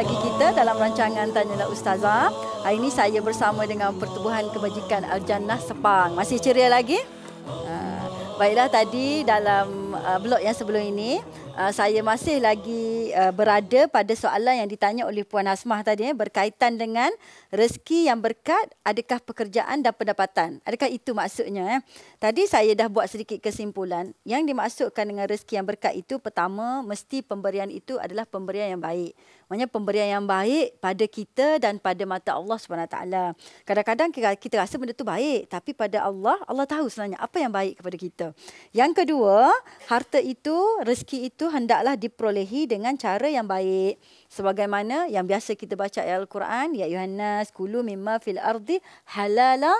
lagi kita dalam rancangan Tanyalah Ustazah. Hari ini saya bersama dengan Pertubuhan Kebajikan Al-Jannah Sepang. Masih ceria lagi? Ah, baiklah tadi dalam uh, blok yang sebelum ini uh, saya masih lagi uh, berada pada soalan yang ditanya oleh puan Hasmah tadi eh, berkaitan dengan rezeki yang berkat adakah pekerjaan dan pendapatan adakah itu maksudnya eh? tadi saya dah buat sedikit kesimpulan yang dimaksudkan dengan rezeki yang berkat itu pertama mesti pemberian itu adalah pemberian yang baik maknanya pemberian yang baik pada kita dan pada mata Allah swt kadang-kadang kita rasa benda tu baik tapi pada Allah Allah tahu sebenarnya apa yang baik kepada kita yang kedua harta itu, rezeki itu hendaklah diperolehi dengan cara yang baik. Sebagaimana yang biasa kita baca ayat Al-Quran, ya Yohanes, kulu mimma fil ardi halalam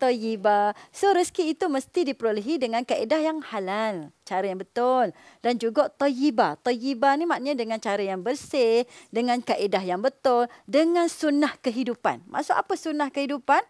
tayyiba. So rezeki itu mesti diperolehi dengan kaedah yang halal, cara yang betul dan juga tayyiba. Tayyiba ni maknanya dengan cara yang bersih, dengan kaedah yang betul, dengan sunnah kehidupan. Maksud apa sunnah kehidupan?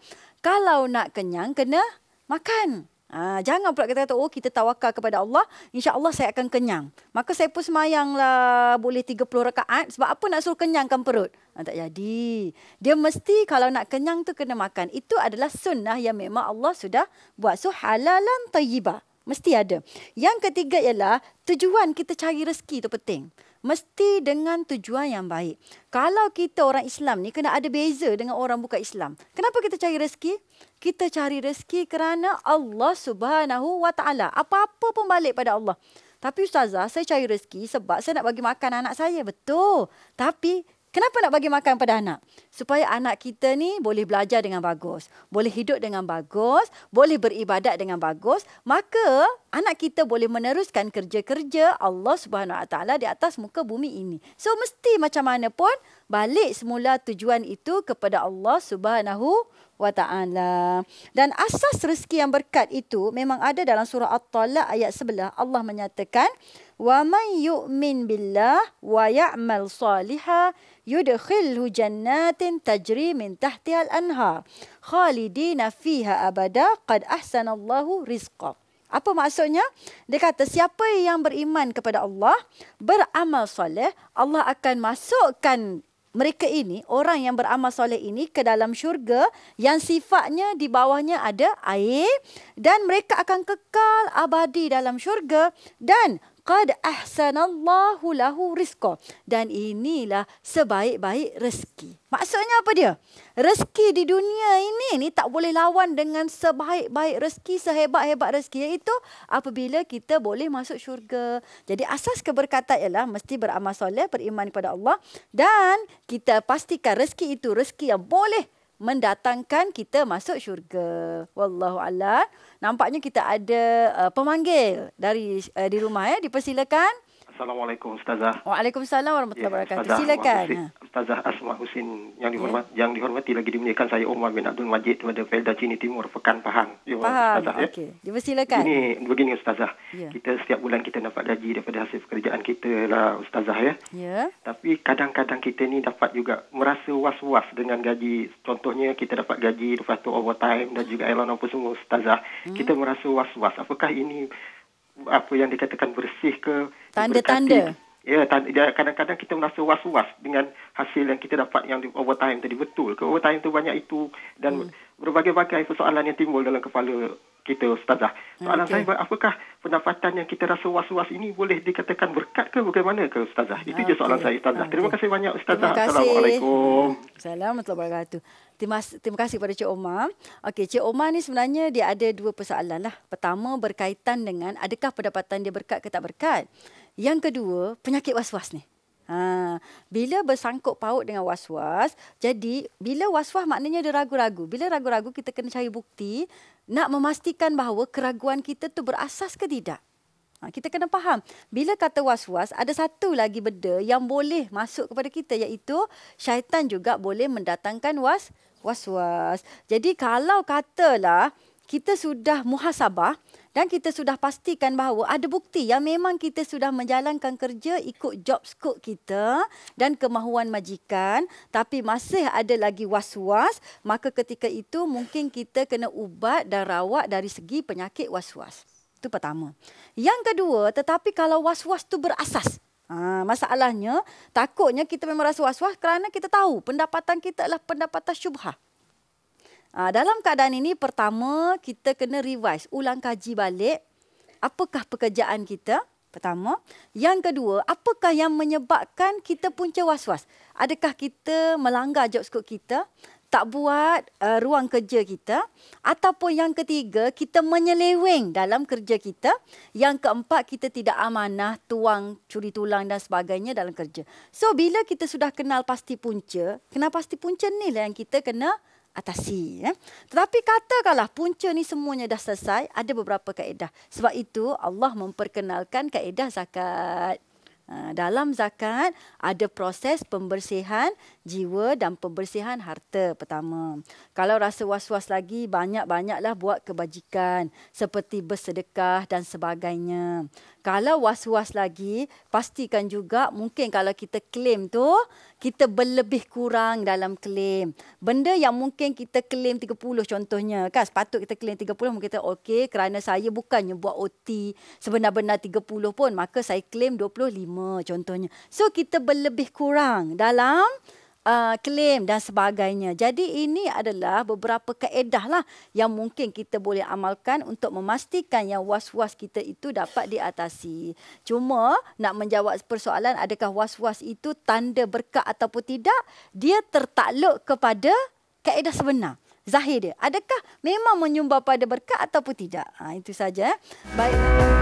Kalau nak kenyang kena makan. Ha, jangan pula kata-kata, oh kita tawakal kepada Allah, insya Allah saya akan kenyang. Maka saya pun semayanglah boleh 30 rekaat sebab apa nak suruh kenyangkan perut? Ha, tak jadi. Dia mesti kalau nak kenyang tu kena makan. Itu adalah sunnah yang memang Allah sudah buat. So halalan tayyibah. Mesti ada. Yang ketiga ialah tujuan kita cari rezeki itu penting mesti dengan tujuan yang baik. Kalau kita orang Islam ni kena ada beza dengan orang bukan Islam. Kenapa kita cari rezeki? Kita cari rezeki kerana Allah Subhanahu wa Apa-apa pun balik pada Allah. Tapi ustazah, saya cari rezeki sebab saya nak bagi makan anak saya. Betul. Tapi Kenapa nak bagi makan pada anak? Supaya anak kita ni boleh belajar dengan bagus, boleh hidup dengan bagus, boleh beribadat dengan bagus, maka anak kita boleh meneruskan kerja-kerja Allah Subhanahu Wa di atas muka bumi ini. So mesti macam mana pun balik semula tujuan itu kepada Allah Subhanahu Wa Dan asas rezeki yang berkat itu memang ada dalam surah At-Talaq ayat 11. Allah menyatakan wa man yu'min billah wa ya'mal saliha yudkhilhu jannatin tajri min tahtiha al-anhar khalidina fiha abada qad ahsanallahu rizqa apa maksudnya? Dia kata siapa yang beriman kepada Allah, beramal soleh, Allah akan masukkan mereka ini, orang yang beramal soleh ini ke dalam syurga yang sifatnya di bawahnya ada air dan mereka akan kekal abadi dalam syurga dan qad ahsanallahu lahu rizqa dan inilah sebaik-baik rezeki. Maksudnya apa dia? Rezeki di dunia ini ni tak boleh lawan dengan sebaik-baik rezeki, sehebat-hebat rezeki iaitu apabila kita boleh masuk syurga. Jadi asas keberkatan ialah mesti beramal soleh, beriman kepada Allah dan kita pastikan rezeki itu rezeki yang boleh mendatangkan kita masuk syurga. Wallahu a'lam. Nampaknya kita ada uh, pemanggil dari uh, di rumah ya dipersilakan. Assalamualaikum Ustazah. Waalaikumsalam warahmatullahi ya, wabarakatuh. Ustazah, Silakan. Ustazah Asma Husin yang ya. dihormat yeah. yang dihormati lagi dimuliakan saya Umar bin Abdul Majid daripada Felda Cini Timur Pekan Pahang. Ya, Faham. Ustazah. Ya. Okey. Ya. Dipersilakan. Ini begini Ustazah. Yeah. Kita setiap bulan kita dapat gaji daripada hasil pekerjaan kita lah Ustazah ya. Ya. Yeah. Tapi kadang-kadang kita ni dapat juga merasa was-was dengan gaji. Contohnya kita dapat gaji lepas tu overtime dan juga elon apa semua Ustazah. Mm. Kita merasa was-was. Apakah ini apa yang dikatakan bersih ke tanda-tanda Ya, kadang-kadang kita merasa was-was dengan hasil yang kita dapat yang di overtime tadi betul ke overtime tu banyak itu dan hmm. berbagai-bagai persoalan yang timbul dalam kepala kita ustazah. Soalan okay. saya apakah pendapatan yang kita rasa was-was ini boleh dikatakan berkat ke bagaimana ke ustazah? Itu okay. je soalan saya ustazah. Okay. Terima kasih banyak ustazah. Terima kasih. Assalamualaikum. Assalamualaikum warahmatullahi Terima, terima kasih kepada Cik Omar. Okey, Cik Omar ni sebenarnya dia ada dua persoalan lah. Pertama berkaitan dengan adakah pendapatan dia berkat ke tak berkat. Yang kedua, penyakit was-was ni. Ha, bila bersangkut paut dengan was-was, jadi bila was-was maknanya dia ragu-ragu. Bila ragu-ragu kita kena cari bukti nak memastikan bahawa keraguan kita tu berasas ke tidak. Ha, kita kena faham. Bila kata was-was, ada satu lagi benda yang boleh masuk kepada kita iaitu syaitan juga boleh mendatangkan was was-was. Jadi kalau katalah kita sudah muhasabah, dan kita sudah pastikan bahawa ada bukti yang memang kita sudah menjalankan kerja ikut job scope kita dan kemahuan majikan tapi masih ada lagi was-was maka ketika itu mungkin kita kena ubat dan rawat dari segi penyakit was-was itu pertama yang kedua tetapi kalau was-was tu berasas Ha, masalahnya takutnya kita memang rasa was-was kerana kita tahu pendapatan kita adalah pendapatan syubhah. Ha, dalam keadaan ini pertama kita kena revise, ulang kaji balik apakah pekerjaan kita pertama. Yang kedua, apakah yang menyebabkan kita punca was-was? Adakah kita melanggar job scope kita, tak buat uh, ruang kerja kita ataupun yang ketiga kita menyeleweng dalam kerja kita yang keempat kita tidak amanah tuang curi tulang dan sebagainya dalam kerja so bila kita sudah kenal pasti punca kenal pasti punca ni lah yang kita kena atasi. Ya. Tetapi katakanlah punca ni semuanya dah selesai, ada beberapa kaedah. Sebab itu Allah memperkenalkan kaedah zakat. Ha, dalam zakat ada proses pembersihan jiwa dan pembersihan harta pertama. Kalau rasa was-was lagi, banyak-banyaklah buat kebajikan seperti bersedekah dan sebagainya. Kalau was-was lagi, pastikan juga mungkin kalau kita klaim tu kita berlebih kurang dalam klaim Benda yang mungkin kita claim 30 contohnya, kan sepatut kita claim 30 mungkin kita okey kerana saya bukannya buat OT sebenar-benar 30 pun, maka saya claim 25 contohnya. So kita berlebih kurang dalam uh, klaim dan sebagainya. Jadi ini adalah beberapa kaedah lah yang mungkin kita boleh amalkan untuk memastikan yang was-was kita itu dapat diatasi. Cuma nak menjawab persoalan adakah was-was itu tanda berkat ataupun tidak, dia tertakluk kepada kaedah sebenar. Zahir dia, adakah memang menyumbang pada berkat ataupun tidak? Ha, itu saja. Eh. Baik. Baik.